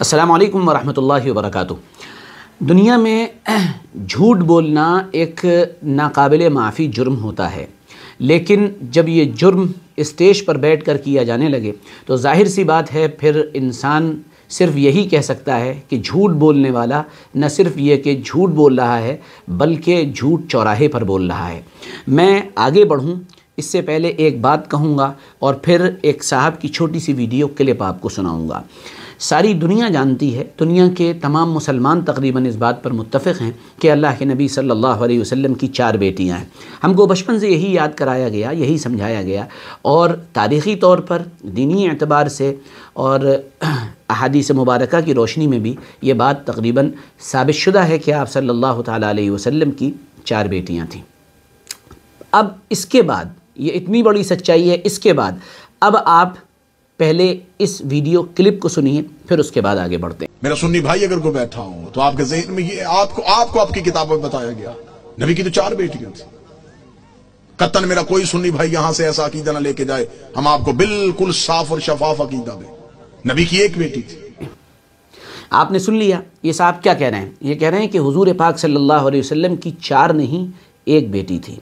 अस्सलाम वालेकुम वरहमतुल्लाहि दुनिया में झूठ बोलना एक नाकाबिल माफ़ी जुर्म होता है लेकिन जब ये जुर्म स्टेज पर बैठ कर किया जाने लगे तो जाहिर सी बात है फिर इंसान सिर्फ यही कह सकता है कि झूठ बोलने वाला न सिर्फ ये कि झूठ बोल रहा है बल्कि झूठ चौराहे पर बोल रहा है मैं आगे बढ़ूँ इससे पहले एक बात कहूँगा और फिर एक साहब की छोटी सी वीडियो क्लिप आपको सुनाऊँगा सारी दुनिया जानती है दुनिया के तमाम मुसलमान तकरीबन इस बात पर मुतफ़ हैं कि अल्लाह के नबी सल्लल्लाहु अलैहि वसल्लम की चार बेटियां हैं हमको बचपन से यही याद कराया गया यही समझाया गया और तारीख़ी तौर पर दीनी एतबार से और अहादीस मुबारक की रोशनी में भी ये बात तकरीबन साबित शुदा है कि आप सल्लल्लाहु अलैहि वसल्लम की चार बेटियाँ थीं अब इसके बाद ये इतनी बड़ी सच्चाई है इसके बाद अब आप पहले इस वीडियो क्लिप को सुनिए फिर उसके बाद आगे बढ़ते हैं मेरा सुन्नी भाई अगर को बैठा हूं तो आपके जहन में ये आपको आपको आपकी किताबों में बताया गया नबी की तो चार बेटियां थी कतन मेरा कोई सुन्नी भाई यहां से ऐसा अकीदा ना लेके जाए हम आपको बिल्कुल साफ और शफाफ अकीदा दें नबी की एक बेटी थी आपने सुन लिया ये साहब क्या कह रहे हैं ये कह रहे हैं कि हुजूर पाक सल्लल्लाहु अलैहि वसल्लम की चार नहीं एक बेटी थी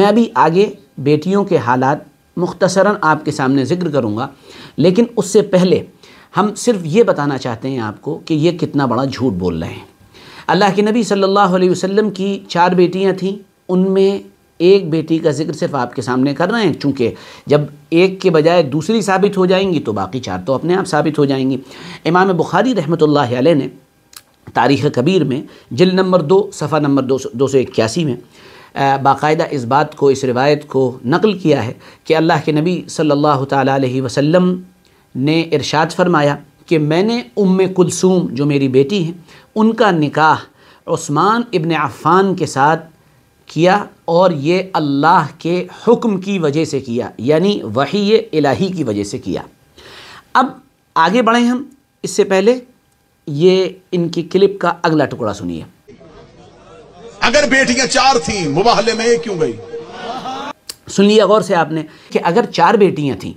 मैं अभी आगे बेटियों के हालात मुख्तसरा आपके सामने ज़िक्र करूंगा लेकिन उससे पहले हम सिर्फ ये बताना चाहते हैं आपको कि ये कितना बड़ा झूठ बोल रहे हैं अल्लाह के नबी सल्लल्लाहु अलैहि वसल्लम की चार बेटियां थीं उनमें एक बेटी का जिक्र सिर्फ आपके सामने कर रहे हैं चूँकि जब एक के बजाय दूसरी साबित हो जाएंगी तो बाकी चार तो अपने आप साबित हो जाएंगी इमाम बुखारी रहमत ला ने तारीख़ कबीर में जिल नंबर दो सफ़ा नंबर दो सौ इक्यासी में बाकायदा इस बात को इस रिवायत को नकल किया है कि अल्लाह के नबी सल्लल्लाहु अलैहि वसल्लम ने इरशाद फरमाया कि मैंने उम कुलसूम जो मेरी बेटी हैं उनका निकाह उस्मान इबन अफ़ान के साथ किया और ये अल्लाह के हुक्म की वजह से किया यानी वही इलाही की वजह से किया अब आगे बढ़ें हम इससे पहले ये इनकी क्लिप का अगला टुकड़ा सुनिए अगर बेटियां चार थी मुबाहले में क्यों गई सुन लिया गौर से आपने कि अगर चार बेटियां थीं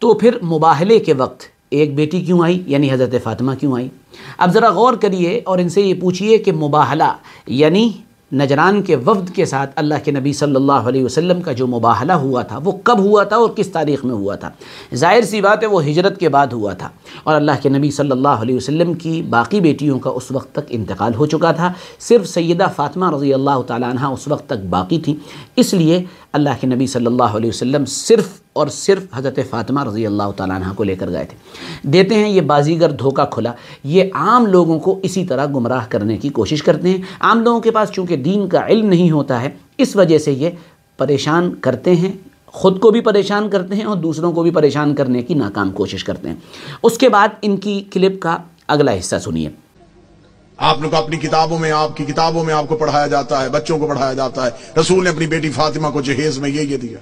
तो फिर मुबाहले के वक्त एक बेटी क्यों आई यानी हज़रत फ़ातिमा क्यों आई अब ज़रा गौर करिए और इनसे ये पूछिए कि मुबाहला यानी नजरान के वफद के साथ अल्लाह के नबी सल्लल्लाहु अलैहि वसल्लम का जो मुबाहला हुआ था वो कब हुआ था और किस तारीख़ में हुआ था ज़ाहिर सी बात है वो हिजरत के बाद हुआ था और अल्लाह के नबी सल्लल्लाहु अलैहि वसल्लम की बाकी बेटियों का उस वक्त तक इंतकाल हो चुका था सिर्फ सैदा फ़ातिमा रज़ी अल्लाह तह उस वक्त तक बाकी थी इसलिए अल्लाह के नबी सल्लल्लाहु अलैहि वसल्लम सिर्फ़ और सिर्फ हज़रत फ़ातिमा रज़ी अल्लाह तह को लेकर गए थे देते हैं ये बाजीगर धोखा खुला ये आम लोगों को इसी तरह गुमराह करने की कोशिश करते हैं आम लोगों के पास चूँकि दीन का इल्म नहीं होता है इस वजह से ये परेशान करते हैं ख़ुद को भी परेशान करते हैं और दूसरों को भी परेशान करने की नाकाम कोशिश करते हैं उसके बाद इनकी क्लिप का अगला हिस्सा सुनिए आप लोग अपनी किताबों में आपकी किताबों में आपको पढ़ाया जाता है बच्चों को पढ़ाया जाता है रसूल ने अपनी बेटी फातिमा को जहेज में ये ये दिया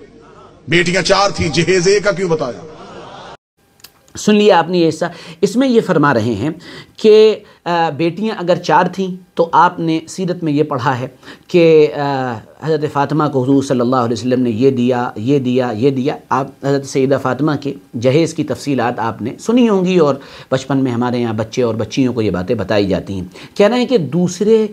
बेटियां चार थी जहेज एक का क्यों बताया सुन लिया आपने ये हिस्सा इसमें ये फरमा रहे हैं कि बेटियां अगर चार थीं तो आपने सीरत में ये पढ़ा है कि हज़रत फ़ातिमा को हजूर सल्ला वसम ने ये दिया ये दिया ये दिया आप हज़रत सैद फ़ातिमा के जहेज़ की तफसीत आपने सुनी होंगी और बचपन में हमारे यहाँ बच्चे और बच्चियों को ये बातें बताई जाती हैं कहना है कि दूसरे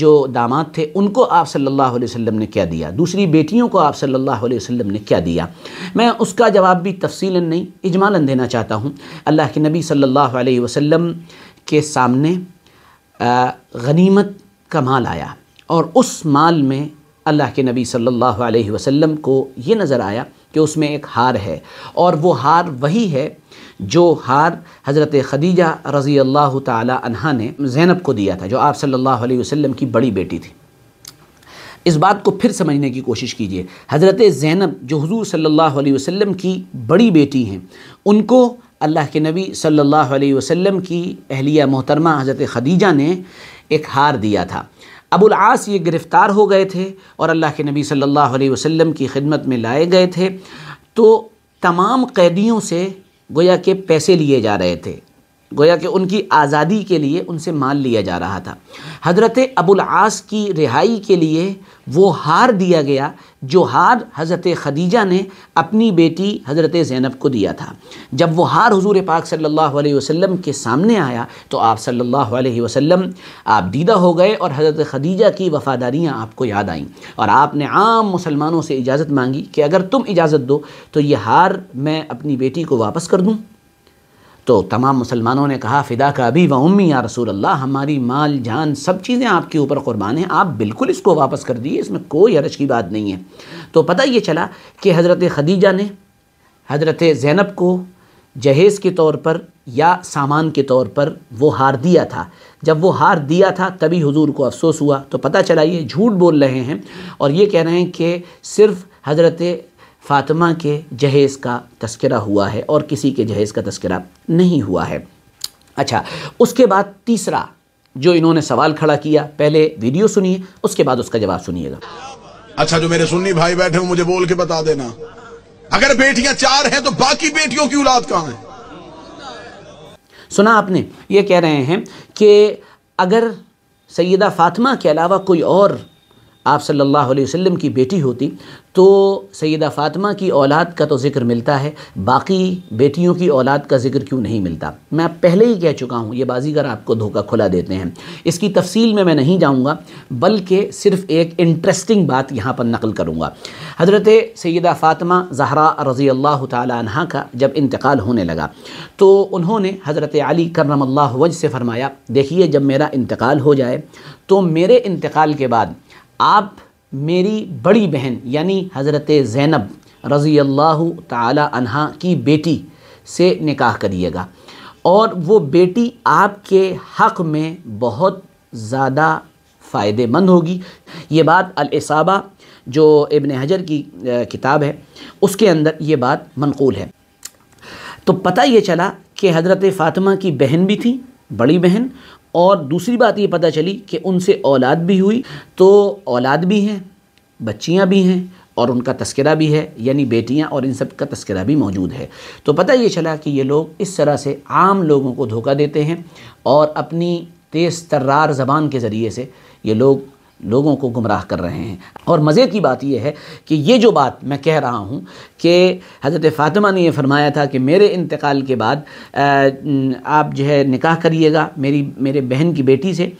जो दामाद थे उनको आप सल्ला वसम ने क्या दिया दूसरी बेटियों को आप सल्ला वसम ने क्या दिया मैं उसका जवाब भी तफसीला नहीं इजमालन देना चाहता हूँ अल्लाह के नबी सल्ला वसम के सामने गनीमत का माल आया और उस माल में अल्लाह के नबी सल्लल्लाहु अलैहि वसल्लम को ये नज़र आया कि उसमें एक हार है और वो हार वही है जो हार हज़रत खदीजा रज़ी अल्लाह तहा ने ज़ैनब को दिया था जो आप सल्लल्लाहु अलैहि वसल्लम की बड़ी बेटी थी इस बात को फिर समझने की कोशिश कीजिए हज़रत ज़ैनब जो हुजूर सल्लल्लाहु अलैहि वसल्लम की बड़ी बेटी हैं उनको अल्लाह के नबी सल्लल्लाहु अलैहि वसल्लम की अहलिया मोहतरमा हज़रत खदीजा ने एक हार दिया था अबुल आस ये गिरफ़्तार हो गए थे और अल्लाह के नबी सल्लल्लाहु अलैहि वसल्लम की खिदमत में लाए गए थे तो तमाम कैदियों से गोया के पैसे लिए जा रहे थे गोया कि उनकी आज़ादी के लिए उनसे माल लिया जा रहा था हज़रत अबुल आस की रिहाई के लिए वो हार दिया गया जो हार हज़रत खदीजा ने अपनी बेटी हज़रत ज़ैनब को दिया था जब वो हार हजूर पाक सल्लल्लाहु अलैहि वसल्लम के सामने आया तो आप सल्लल्लाहु अलैहि वसल्लम आप दीदा हो गए और हज़रत खदीजा की वफ़ादारियाँ आपको याद आईं और आपने आम मुसलमानों से इजाज़त मांगी कि अगर तुम इजाज़त दो तो ये हार मैं अपनी बेटी को वापस कर दूँ तो तमाम मुसलमानों ने कहा फ़िदा का अभी व उम्मी या रसूल अल्लाह हमारी माल जान सब चीज़ें आपके ऊपर कुर्बान हैं आप बिल्कुल इसको वापस कर दिए इसमें कोई हरज की बात नहीं है तो पता ये चला कि हज़रत खदीजा ने हज़रत ज़ैनब को जहेज़ के तौर पर या सामान के तौर पर वो हार दिया था जब वो हार दिया था तभी हुजूर को अफसोस हुआ तो पता चला ये झूठ बोल रहे हैं और ये कह रहे हैं कि सिर्फ़ हज़रत फ़ातिमा के जहेज़ का तस्करा हुआ है और किसी के जहेज़ का तस्करा नहीं हुआ है अच्छा उसके बाद तीसरा जो इन्होंने सवाल खड़ा किया पहले वीडियो सुनिए उसके बाद उसका जवाब सुनिएगा अच्छा जो मेरे सुन्नी भाई बैठे हो मुझे बोल के बता देना अगर बेटियां चार हैं तो बाकी बेटियों की औलाद कहाँ है सुना आपने ये कह रहे हैं कि अगर सैदा फातिमा के अलावा कोई और आप सल्लल्लाहु अलैहि वसल्लम की बेटी होती तो सैदा फ़ातिमा की औलाद का तो ज़िक्र मिलता है बाकी बेटियों की औलाद का ज़िक्र क्यों नहीं मिलता मैं पहले ही कह चुका हूँ ये बाजीगर आपको धोखा खुला देते हैं इसकी तफसील में मैं नहीं जाऊँगा बल्कि सिर्फ़ एक इंटरेस्टिंग बात यहाँ पर नकल करूँगा हज़रत सैदा फ़ातिमा जहरा रज़ी अल्लाह तहा का जब इंतकाल होने लगा तो उन्होंने हज़रत अली करम्ला वज से फ़रमाया देखिए जब मेरा इंतकाल हो जाए तो मेरे इंतकाल के बाद आप मेरी बड़ी बहन यानी हज़रत ज़ैनब रज़ी अल्लाह तहा की बेटी से निकाह करिएगा और वो बेटी आपके हक़ में बहुत ज़्यादा फ़ायदेमंद होगी ये बात अलसाबा जो इबन हजर की किताब है उसके अंदर ये बात मनकूल है तो पता ये चला कि हज़रत फ़ातिमा की बहन भी थी बड़ी बहन और दूसरी बात ये पता चली कि उनसे औलाद भी हुई तो औलाद भी हैं बच्चियाँ भी हैं और उनका तस्करा भी है यानी बेटियाँ और इन सब का तस्करा भी मौजूद है तो पता ये चला कि ये लोग इस तरह से आम लोगों को धोखा देते हैं और अपनी तेज़ तर्रार ज़बान के ज़रिए से ये लोग लोगों को गुमराह कर रहे हैं और मज़े की बात यह है कि ये जो बात मैं कह रहा हूँ कि हज़रत फ़ातिमा ने यह फरमाया था कि मेरे इंतकाल के बाद आप जो है निकाह करिएगा मेरी मेरे बहन की बेटी से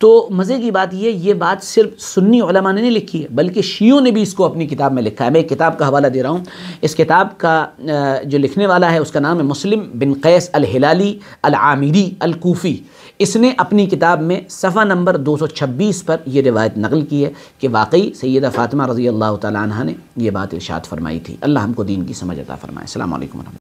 तो मज़े की बात यह ये बात सिर्फ सुन्नी उलमा ने नहीं लिखी है बल्कि शीयों ने भी इसको अपनी किताब में लिखा है मैं एक किताब का हवाला दे रहा हूँ इस किताब का जो लिखने वाला है उसका नाम है मुस्लिम बिन कैस अल हिलाली अल आमिरी अल कूफ़ी इसने अपनी किताब में सफ़ा नंबर 226 पर यह रिवायत नकल की है कि वाकई सैदा फ़ातिमा रज़ी अल्लाह तह ने यह बात इर्शाद फरमाई थी अल्लाह हमको दीन की समझ अता फ़रमाए अल्लाम